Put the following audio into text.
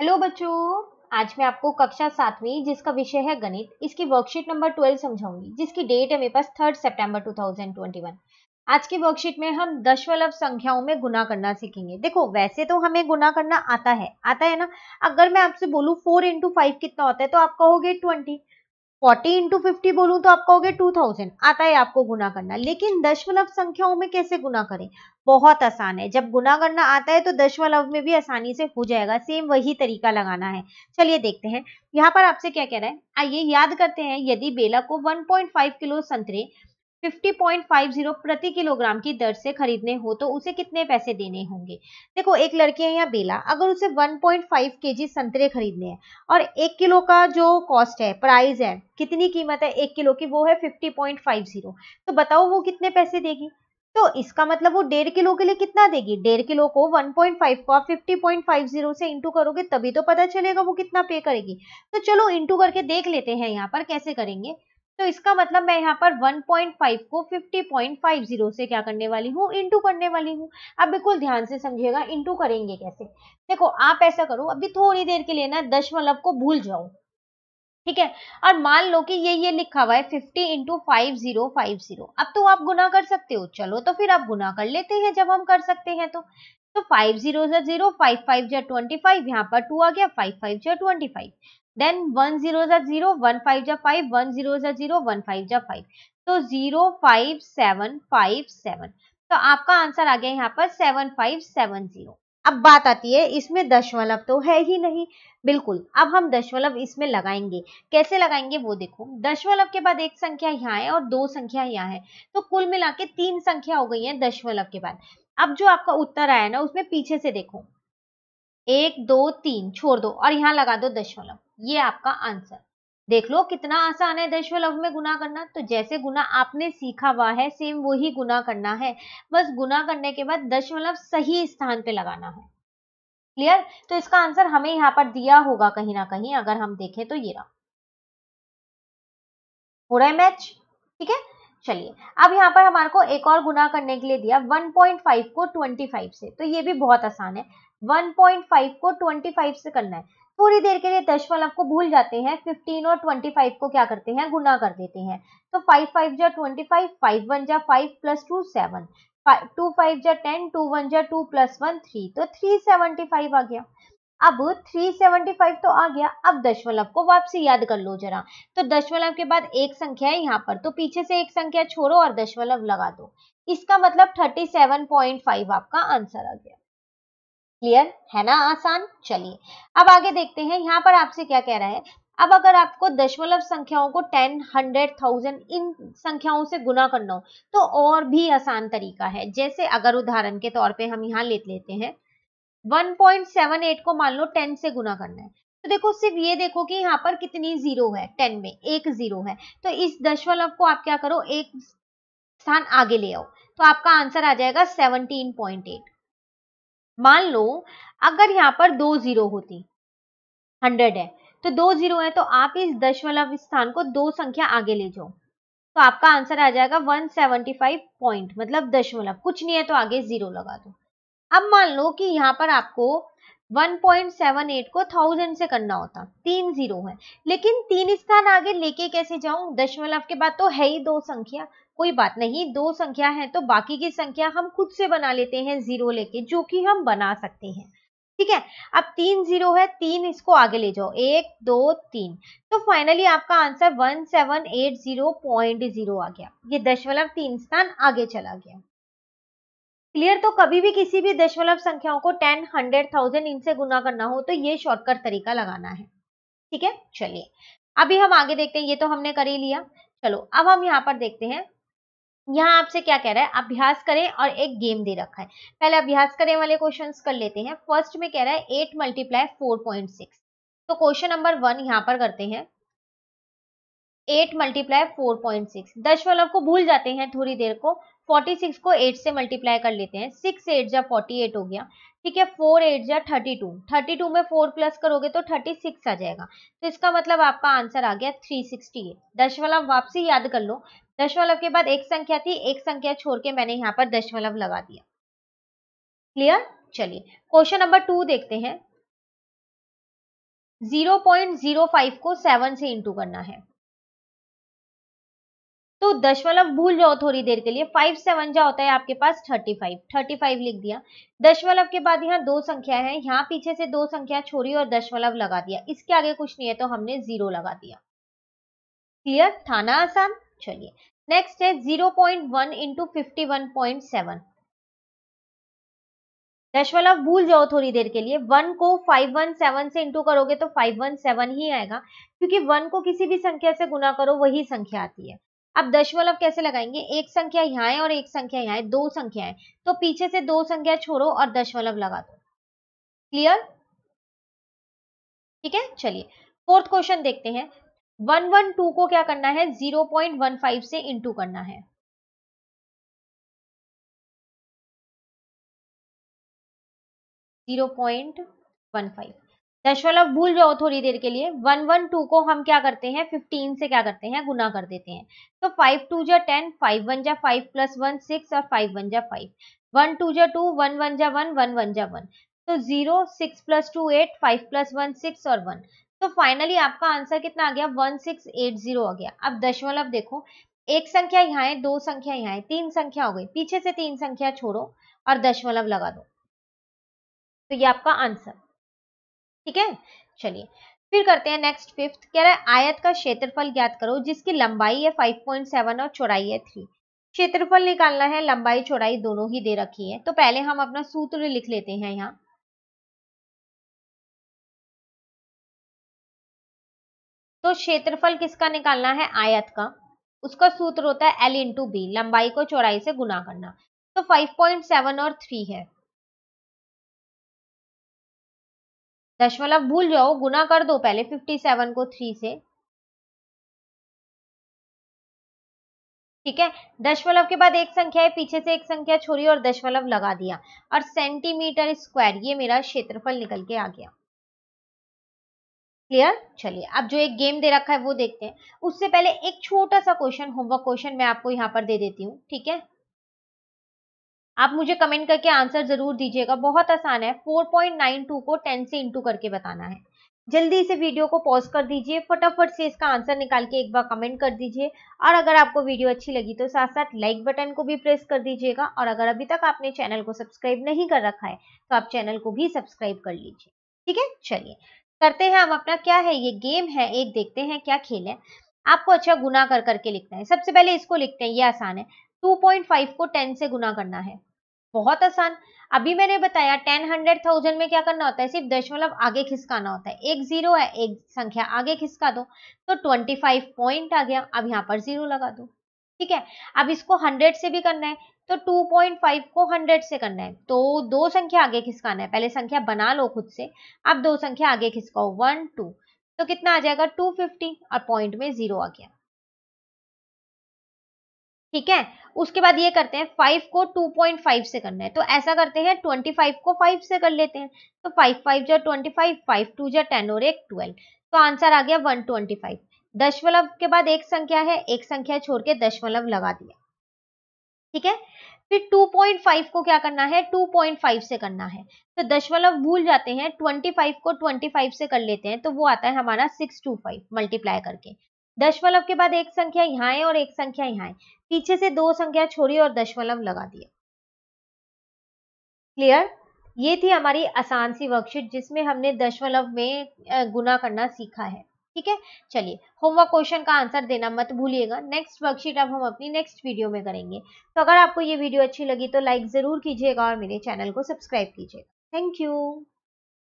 hello बच्चों आज मैं आपको कक्षा सातवीं जिसका विषय है गणित इसकी वर्कशीट नंबर ट्वेल्व समझाऊंगी जिसकी डेट है मेरे पास थर्ड सितंबर 2021 आज की वर्कशीट में हम दशमलव संख्याओं में गुना करना सीखेंगे देखो वैसे तो हमें गुना करना आता है आता है ना अगर मैं आपसे बोलूँ फोर इंटू फाइव कितना होता है तो आप कहोगे ट्वेंटी फोर्टी इंटू फिफ्टी बोलूँ तो आप कहोगे टू थाउजेंड आता है आपको गुना करना लेकिन दशमलव संख्याओं में कैसे गुना करें बहुत आसान है जब गुना करना आता है तो दशमलव में भी आसानी से हो जाएगा सेम वही तरीका लगाना है चलिए देखते हैं यहाँ पर आपसे क्या कह रहा है आइए याद करते हैं यदि बेला को 1.5 किलो संतरे 50.50 प्रति किलोग्राम की दर से खरीदने हो तो उसे कितने पैसे देने होंगे देखो एक लड़की है या बेला अगर उसे 1.5 केजी संतरे खरीदने हैं और एक किलो का जो कॉस्ट है प्राइस है कितनी कीमत है एक किलो की वो है 50.50 तो बताओ वो कितने पैसे देगी तो इसका मतलब वो डेढ़ किलो के लिए कितना देगी डेढ़ किलो को 1.5 को आप 50.50 से इंटू करोगे तभी तो पता चलेगा वो कितना पे करेगी तो चलो इंटू करके देख लेते हैं यहाँ पर कैसे करेंगे तो इसका मतलब मैं यहाँ पर 1.5 को 50.50 से क्या करने वाली हूँ इंटू करने वाली हूँ अब बिल्कुल ध्यान से समझिएगा इंटू करेंगे कैसे देखो आप ऐसा करो अभी थोड़ी देर के लिए ना दशमलव को भूल जाओ ठीक है और मान लो कि ये ये लिखा हुआ है fifty into five zero five zero अब तो आप गुना कर सकते हो चलो तो फिर आप गुना कर लेते हैं जब हम कर सकते हैं तो तो five zero zero five five जो ट्वेंटी फाइव यहाँ पर टू आ गया फाइव फाइव जो twenty five then one zero जा जीरो वन फाइव जा फाइव वन जीरो जा जीरो वन फाइव जा फाइव तो zero five seven five seven तो आपका आंसर आ गया यहाँ पर सेवन फाइव सेवन जीरो अब बात आती है इसमें दशमलव तो है ही नहीं बिल्कुल अब हम दशमलव इसमें लगाएंगे कैसे लगाएंगे वो देखो दशमलव के बाद एक संख्या यहाँ है और दो संख्या यहाँ है तो कुल मिला के तीन संख्या हो गई है दशमलव के बाद अब जो आपका उत्तर आया ना उसमें पीछे से देखो एक दो तीन छोड़ दो और यहाँ लगा दो दशमलव ये आपका आंसर देख लो कितना आसान है दशमलव में गुना करना तो जैसे गुना आपने सीखा हुआ है सेम वही गुना करना है बस गुना करने के बाद दशमलव सही स्थान पे लगाना है क्लियर तो इसका आंसर हमें यहाँ पर दिया होगा कहीं ना कहीं अगर हम देखें तो ये रहा हो रहा है मैच ठीक है चलिए अब यहाँ पर हमारे को एक और गुना करने के लिए दिया 1.5 को 25 से तो ये भी बहुत आसान है 1.5 को 25 से करना है थोड़ी देर के लिए दशमलव को भूल जाते हैं 15 और 25 को क्या करते हैं गुना कर देते हैं तो 5 फाइव जा ट्वेंटी फाइव फाइव वन जा five plus two seven two five जा टेन टू वन जा टू प्लस वन थ्री तो थ्री फाइव आ गया अब 375 तो आ गया अब दशमलव को वापसी याद कर लो जरा तो दशमलव के बाद एक संख्या है यहाँ पर तो पीछे से एक संख्या छोड़ो और दशमलव लगा दो इसका मतलब 37.5 आपका आंसर आ गया क्लियर है ना आसान चलिए अब आगे देखते हैं यहाँ पर आपसे क्या कह रहा है अब अगर आपको दशमलव संख्याओं को टेन हंड्रेड थाउजेंड इन संख्याओं से गुना करना हो तो और भी आसान तरीका है जैसे अगर उदाहरण के तौर पे हम यहाँ लेते लेते हैं 1.78 को मान लो 10 से गुना करना है तो देखो सिर्फ ये देखो कि यहाँ पर कितनी जीरो है 10 में एक जीरो है तो इस दशमलव को आप क्या करो एक स्थान आगे ले आओ तो आपका आंसर आ जाएगा एट मान लो अगर यहाँ पर दो जीरो होती हंड्रेड है तो दो जीरो है तो आप इस दशमलव स्थान को दो संख्या आगे ले जाओ तो आपका आंसर आ जाएगा 175 पॉइंट मतलब दशमलव कुछ नहीं है तो आगे जीरो लगा दो अब मान लो कि यहाँ पर आपको 1.78 को थाउजेंड से करना होता तीन जीरो है लेकिन तीन स्थान आगे लेके कैसे जाऊं दशमलव के बाद तो है ही दो संख्या कोई बात नहीं दो संख्या है तो बाकी की संख्या हम खुद से बना लेते हैं जीरो लेके जो कि हम बना सकते हैं ठीक है अब तीन जीरो है तीन इसको आगे ले जाओ एक दो तीन तो फाइनली आपका answer one seven eight zero point zero आ गया ये दशमलव तीन स्थान आगे चला गया क्लियर तो कभी भी किसी भी दशमलव संख्याओं को टेन हंड्रेड थाउजेंड इनसे गुना करना हो तो ये शॉर्टकट तरीका लगाना है ठीक है चलिए अभी हम आगे देखते हैं ये तो हमने कर ही लिया चलो अब हम यहाँ पर देखते हैं यहाँ आपसे क्या कह रहा है अभ्यास करें और एक गेम दे रखा है पहले अभ्यास करें वाले क्वेश्चन कर लेते हैं फर्स्ट में कह रहा है eight multiply four point six तो क्वेश्चन नंबर वन यहाँ पर करते हैं eight multiply four point six वालों को भूल जाते हैं थोड़ी देर को फोर्टी सिक्स को एट से मल्टीप्लाई कर लेते हैं सिक्स एट जा फोर्टी एट हो गया ठीक है फोर एट जा थर्टी टू थर्टी टू में फोर प्लस करोगे तो थर्टी सिक्स आ जाएगा तो इसका मतलब आपका आंसर आ गया थ्री सिक्सटी एट वाला वापसी याद कर लो दशमलव के बाद एक संख्या थी एक संख्या छोड़ के मैंने यहाँ पर दशमलव लगा दिया क्लियर चलिए क्वेश्चन नंबर टू देखते हैं 0.05 को 7 से इंटू करना है तो दशमलव भूल जाओ थोड़ी देर के लिए फाइव सेवन जा होता है आपके पास थर्टी फाइव थर्टी फाइव लिख दिया दशमलव के बाद यहाँ दो संख्या है यहाँ पीछे से दो संख्या छोड़ी और दशमलव लगा दिया इसके आगे कुछ नहीं है तो हमने जीरो लगा दिया क्लियर थाना आसान चलिए नेक्स्ट है zero point one into fifty one point seven दशमलव भूल जाओ थोड़ी देर के लिए वन को फाइव वन सेवन से इंटू करोगे तो फाइव वन सेवन ही आएगा क्योंकि वन को किसी भी संख्या से गुना करो वही संख्या आती है अब दशमलव कैसे लगाएंगे एक संख्या यहाँ है और एक संख्या यहाँ है दो संख्या है तो पीछे से दो संख्या छोड़ो और दशमलव लगा दो क्लियर ठीक है चलिए फोर्थ क्वेश्चन देखते हैं वन वन टू को क्या करना है जीरो पॉइंट वन फाइव से इंटू करना है जीरो पॉइंट वन फाइव दशवलव भूल जाओ थोड़ी देर के लिए वन वन टू को हम क्या करते हैं फिफ्टीन से क्या करते हैं गुना कर देते हैं तो फाइव टू जा टेन फाइव वन जा फाइव प्लस वन सिक्स और फाइव वन जा फाइव वन टू जा टू वन वन जा वन वन वन जा वन तो zero six plus two eight five plus one six और वन तो फाइनली आपका आंसर कितना आ गया 1680 आ गया अब दशमलव देखो एक संख्या यहाँ है दो संख्या यहाँ है तीन संख्या हो गई पीछे से तीन संख्या छोड़ो और दशमलव लगा दो तो ये आपका आंसर ठीक है चलिए फिर करते हैं नेक्स्ट फिफ्थ कह रहा है आयत का क्षेत्रफल ज्ञात करो जिसकी लंबाई है 5.7 और चौड़ाई है थ्री क्षेत्रफल निकालना है लंबाई चौड़ाई दोनों ही दे रखी है तो पहले हम अपना सूत्र लिख लेते हैं यहाँ तो क्षेत्रफल किसका निकालना है आयत का उसका सूत्र होता है एल इंटू बी लंबाई को चौड़ाई से गुना करना तो 5.7 और 3 है दशमलव भूल जाओ गुना कर दो पहले 57 को 3 से ठीक है दशमलव के बाद एक संख्या है पीछे से एक संख्या छोड़ी और दशमलव लगा दिया और सेंटीमीटर स्क्वायर ये मेरा क्षेत्रफल निकल के आ गया क्लियर चलिए अब जो एक गेम दे रखा है वो देखते हैं उससे पहले एक छोटा सा क्वेश्चन होमवर्क क्वेश्चन मैं आपको यहाँ पर दे देती हूँ ठीक है आप मुझे कमेंट करके आंसर जरूर दीजिएगा बहुत आसान है 4.92 को 10 से इंटू करके बताना है जल्दी से वीडियो को पॉज कर दीजिए फटाफट से इसका आंसर निकाल के एक बार कमेंट कर दीजिए और अगर आपको वीडियो अच्छी लगी तो साथ साथ लाइक बटन को भी प्रेस कर दीजिएगा और अगर अभी तक आपने चैनल को सब्सक्राइब नहीं कर रखा है तो आप चैनल को भी सब्सक्राइब कर लीजिए ठीक है चलिए करते हैं हम अपना क्या है ये गेम है एक देखते हैं क्या खेल है आपको अच्छा गुना कर करके लिखना है सबसे पहले इसको लिखते हैं ये आसान है 2.5 को 10 से गुना करना है बहुत आसान अभी मैंने बताया टेन हंड्रेड थाउजेंड में क्या करना होता है सिर्फ दशमलव आगे खिसकाना होता है एक जीरो है एक संख्या आगे खिसका दो तो ट्वेंटी फाइव पॉइंट आ गया अब यहाँ पर जीरो लगा दो ठीक है अब इसको हंड्रेड से भी करना है तो टू पॉइंट फाइव को हंड्रेड से करना है तो दो संख्या आगे खिसकाना है पहले संख्या बना लो खुद से अब दो संख्या आगे खिसकाओ वन टू तो कितना आ जाएगा टू फिफ्टी और पॉइंट में जीरो आ गया ठीक है उसके बाद ये करते हैं फाइव को टू पॉइंट फाइव से करना है तो ऐसा करते हैं ट्वेंटी फाइव को फाइव से कर लेते हैं तो फाइव फाइव जो ट्वेंटी फाइव फाइव टू जो टेन और एक ट्वेल्व तो आंसर आ गया वन ट्वेंटी फाइव दशमलव के बाद एक संख्या है एक संख्या छोड़ के दशमलव लगा दिया ठीक है फिर 2.5 को क्या करना है 2.5 से करना है तो दशमलव भूल जाते हैं 25 को 25 से कर लेते हैं तो वो आता है हमारा 625 मल्टीप्लाई करके दशमलव के बाद एक संख्या यहाँ है और एक संख्या यहाँ है पीछे से दो संख्या छोड़ी और दशमलव लगा दिया क्लियर ये थी हमारी आसान सी वर्कशीट जिसमें हमने दशमलव में गुना करना सीखा है ठीक है चलिए होमवर्क क्वेश्चन का आंसर देना मत भूलिएगा नेक्स्ट वर्कशीट अब हम अपनी नेक्स्ट वीडियो में करेंगे तो अगर आपको ये वीडियो अच्छी लगी तो लाइक ज़रूर कीजिएगा और मेरे चैनल को सब्सक्राइब कीजिएगा थैंक यू